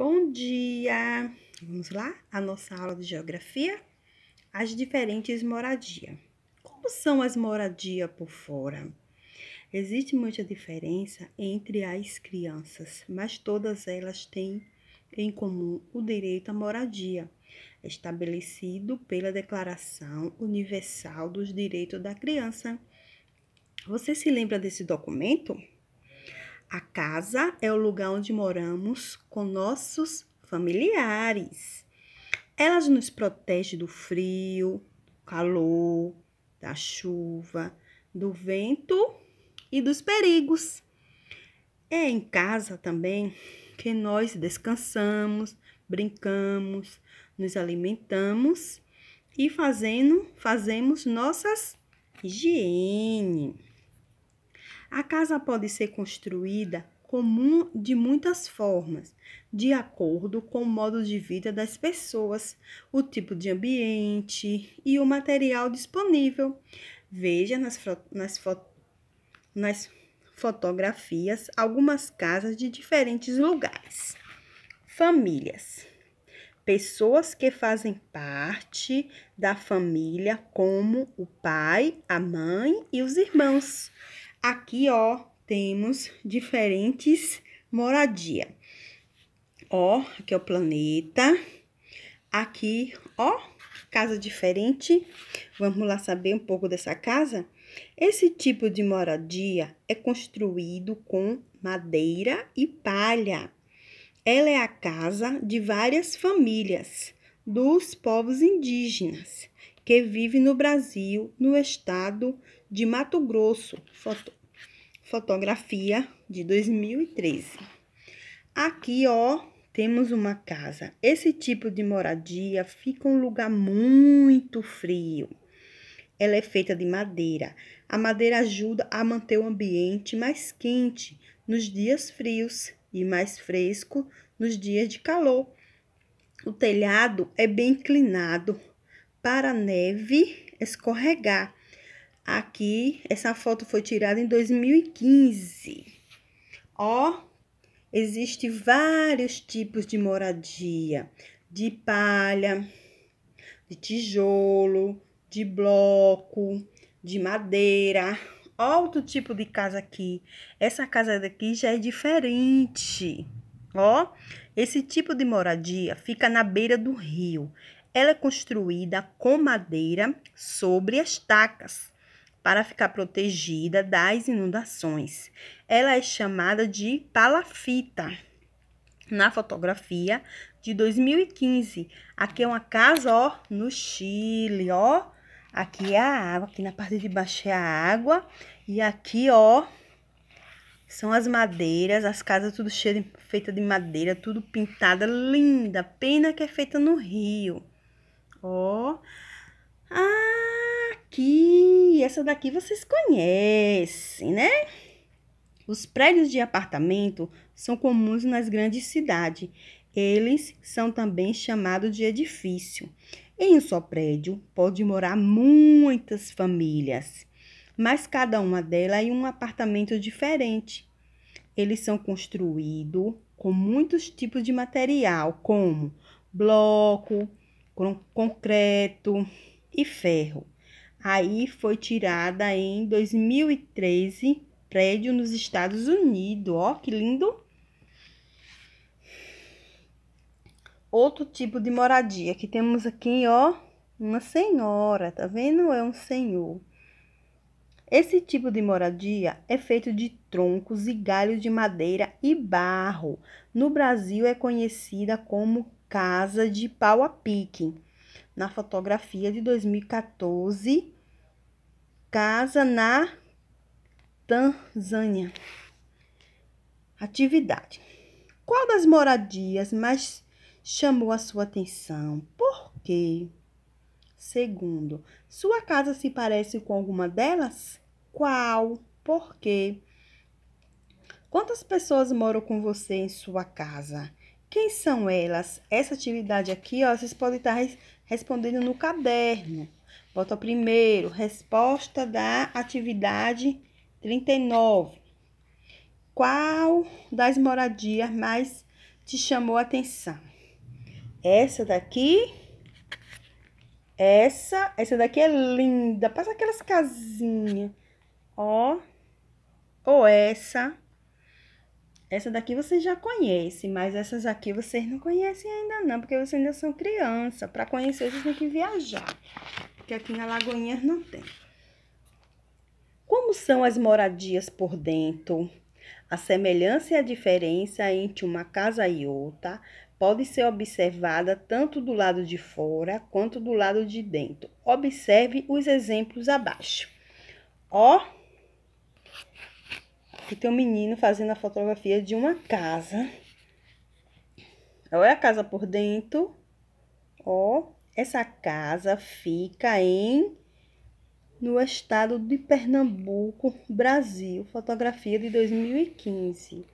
Bom dia! Vamos lá? A nossa aula de geografia, as diferentes moradias. Como são as moradias por fora? Existe muita diferença entre as crianças, mas todas elas têm em comum o direito à moradia, estabelecido pela Declaração Universal dos Direitos da Criança. Você se lembra desse documento? A casa é o lugar onde moramos com nossos familiares. Elas nos protege do frio, do calor, da chuva, do vento e dos perigos. É em casa também que nós descansamos, brincamos, nos alimentamos e fazendo, fazemos nossas higiene. A casa pode ser construída comum de muitas formas, de acordo com o modo de vida das pessoas, o tipo de ambiente e o material disponível. Veja nas, nas, fo nas fotografias algumas casas de diferentes lugares. Famílias. Pessoas que fazem parte da família, como o pai, a mãe e os irmãos. Aqui, ó, temos diferentes moradia. Ó, aqui é o planeta. Aqui, ó, casa diferente. Vamos lá saber um pouco dessa casa? Esse tipo de moradia é construído com madeira e palha. Ela é a casa de várias famílias dos povos indígenas que vive no Brasil, no estado de Mato Grosso. Foto, fotografia de 2013. Aqui, ó, temos uma casa. Esse tipo de moradia fica um lugar muito frio. Ela é feita de madeira. A madeira ajuda a manter o ambiente mais quente nos dias frios e mais fresco nos dias de calor. O telhado é bem inclinado, para a neve escorregar. Aqui, essa foto foi tirada em 2015. Ó, existe vários tipos de moradia, de palha, de tijolo, de bloco, de madeira. Outro tipo de casa aqui. Essa casa daqui já é diferente. Ó, esse tipo de moradia fica na beira do rio. Ela é construída com madeira sobre as tacas para ficar protegida das inundações. Ela é chamada de palafita. Na fotografia de 2015, aqui é uma casa, ó, no Chile, ó. Aqui é a água, aqui na parte de baixo é a água e aqui, ó, são as madeiras, as casas tudo cheio de, feita de madeira, tudo pintada, linda. Pena que é feita no Rio. Ó. aqui. Essa daqui vocês conhecem, né? Os prédios de apartamento são comuns nas grandes cidades. Eles são também chamados de edifício. Em um só prédio pode morar muitas famílias, mas cada uma delas é um apartamento diferente. Eles são construídos com muitos tipos de material, como bloco, concreto e ferro. Aí foi tirada em 2013, prédio nos Estados Unidos, ó, que lindo! Outro tipo de moradia que temos aqui, ó, uma senhora, tá vendo? É um senhor. Esse tipo de moradia é feito de troncos e galhos de madeira e barro. No Brasil é conhecida como Casa de Pau a Pique. Na fotografia de 2014, Casa na Tanzânia. Atividade. Qual das moradias mais chamou a sua atenção? Por quê? Segundo, sua casa se parece com alguma delas? Qual? Por quê? Quantas pessoas moram com você em sua casa? Quem são elas? Essa atividade aqui, ó, vocês podem tá estar respondendo no caderno. Bota o primeiro, resposta da atividade 39. Qual das moradias mais te chamou a atenção? Essa daqui. Essa, essa daqui é linda. Passa aquelas casinhas. Ó. Ou essa. Essa daqui vocês já conhecem, mas essas aqui vocês não conhecem ainda não, porque vocês ainda são criança. Para conhecer, vocês têm que viajar, porque aqui na Lagoinha não tem. Como são as moradias por dentro? A semelhança e a diferença entre uma casa e outra pode ser observada tanto do lado de fora quanto do lado de dentro. Observe os exemplos abaixo. Ó, que tem um menino fazendo a fotografia de uma casa. Olha é a casa por dentro. Ó, essa casa fica em no estado de Pernambuco, Brasil. Fotografia de 2015.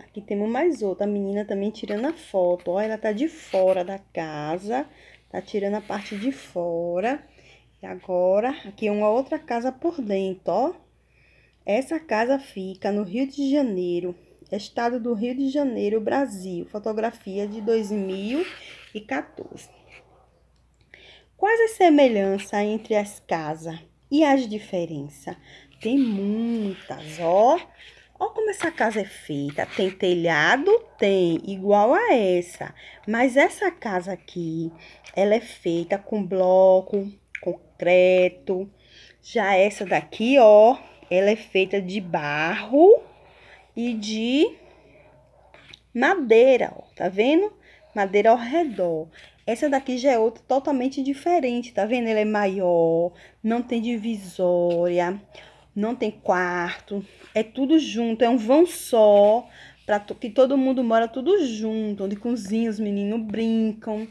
Aqui temos mais outra. A menina também tirando a foto. Ó, ela tá de fora da casa. Tá tirando a parte de fora. E agora, aqui é uma outra casa por dentro, ó. Essa casa fica no Rio de Janeiro, estado do Rio de Janeiro, Brasil. Fotografia de 2014. Quais as semelhanças entre as casas e as diferenças? Tem muitas, ó. Olha como essa casa é feita. Tem telhado? Tem, igual a essa. Mas essa casa aqui, ela é feita com bloco, concreto. Já essa daqui, ó, ela é feita de barro e de madeira, ó, tá vendo? Madeira ao redor. Essa daqui já é outra totalmente diferente, tá vendo? Ela é maior, não tem divisória, não tem quarto, é tudo junto, é um vão só, para que todo mundo mora tudo junto, onde cozinha, os meninos brincam.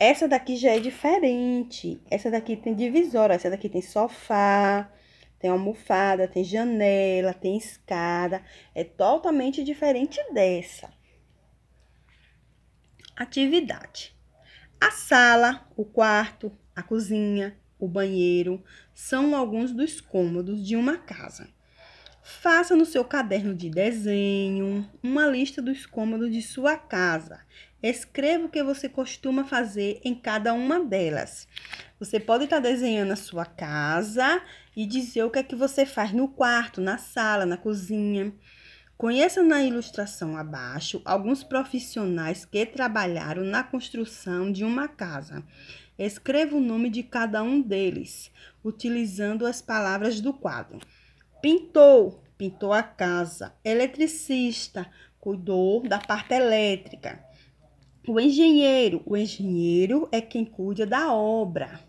Essa daqui já é diferente. Essa daqui tem divisória, essa daqui tem sofá, tem almofada, tem janela, tem escada, é totalmente diferente dessa. Atividade: a sala, o quarto, a cozinha, o banheiro são alguns dos cômodos de uma casa. Faça no seu caderno de desenho uma lista dos cômodos de sua casa. Escreva o que você costuma fazer em cada uma delas. Você pode estar tá desenhando a sua casa e dizer o que é que você faz no quarto, na sala, na cozinha. Conheça na ilustração abaixo alguns profissionais que trabalharam na construção de uma casa. Escreva o nome de cada um deles, utilizando as palavras do quadro. Pintou, pintou a casa. Eletricista, cuidou da parte elétrica. O engenheiro, o engenheiro é quem cuida da obra.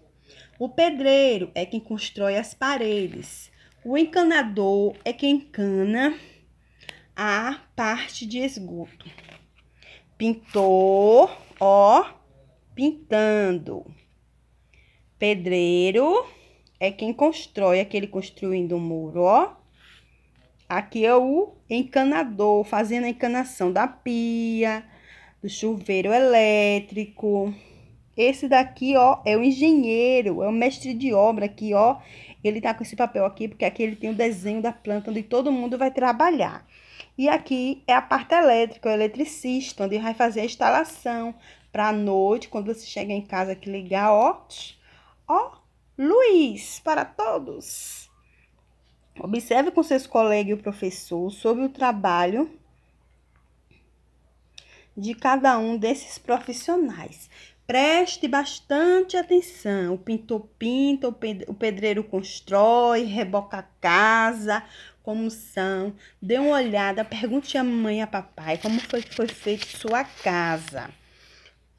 O pedreiro é quem constrói as paredes. O encanador é quem encana a parte de esgoto. Pintor, ó, pintando. Pedreiro é quem constrói, aquele construindo o um muro, ó. Aqui é o encanador, fazendo a encanação da pia, do chuveiro elétrico. Esse daqui, ó, é o engenheiro, é o mestre de obra aqui, ó. Ele tá com esse papel aqui, porque aqui ele tem o desenho da planta onde todo mundo vai trabalhar. E aqui é a parte elétrica, o eletricista, onde vai fazer a instalação para a noite, quando você chegar em casa, que ligar, ó. Ó, Luiz, para todos. Observe com seus colegas e o professor sobre o trabalho de cada um desses profissionais. Preste bastante atenção. O pintor pinta, o pedreiro constrói, reboca a casa, como são. Dê uma olhada, pergunte à mãe e a papai como foi que foi feita sua casa.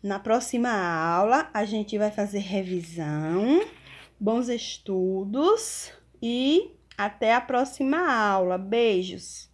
Na próxima aula, a gente vai fazer revisão. Bons estudos e até a próxima aula. Beijos!